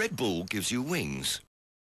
Red Bull gives you wings.